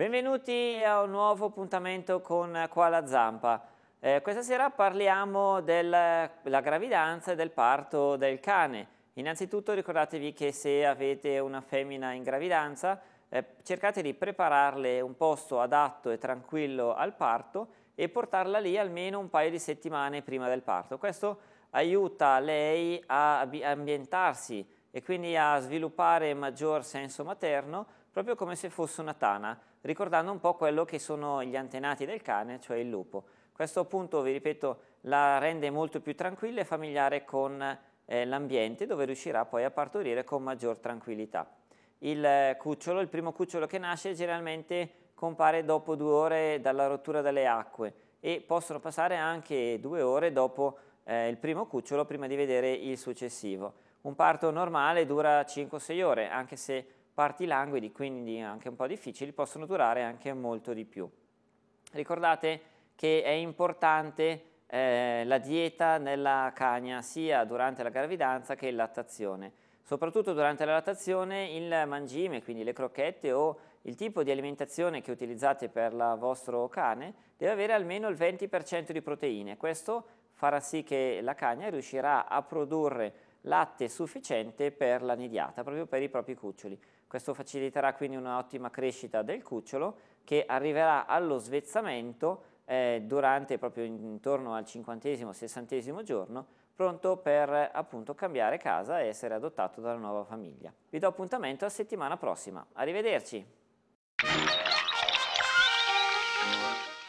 Benvenuti a un nuovo appuntamento con Qua la Zampa. Eh, questa sera parliamo della gravidanza e del parto del cane. Innanzitutto ricordatevi che se avete una femmina in gravidanza eh, cercate di prepararle un posto adatto e tranquillo al parto e portarla lì almeno un paio di settimane prima del parto. Questo aiuta lei a ambientarsi e quindi a sviluppare maggior senso materno, proprio come se fosse una tana, ricordando un po' quello che sono gli antenati del cane, cioè il lupo. Questo appunto, vi ripeto, la rende molto più tranquilla e familiare con eh, l'ambiente, dove riuscirà poi a partorire con maggior tranquillità. Il eh, cucciolo, il primo cucciolo che nasce, generalmente compare dopo due ore dalla rottura delle acque e possono passare anche due ore dopo eh, il primo cucciolo prima di vedere il successivo. Un parto normale dura 5-6 ore, anche se parti languidi, quindi anche un po' difficili, possono durare anche molto di più. Ricordate che è importante eh, la dieta nella cagna sia durante la gravidanza che in lattazione. Soprattutto durante la lattazione il mangime, quindi le crocchette o il tipo di alimentazione che utilizzate per il vostro cane deve avere almeno il 20% di proteine. Questo farà sì che la cagna riuscirà a produrre latte sufficiente per la nidiata, proprio per i propri cuccioli. Questo faciliterà quindi un'ottima crescita del cucciolo che arriverà allo svezzamento eh, durante proprio intorno al cinquantesimo, sessantesimo giorno, pronto per appunto cambiare casa e essere adottato dalla nuova famiglia. Vi do appuntamento a settimana prossima. Arrivederci!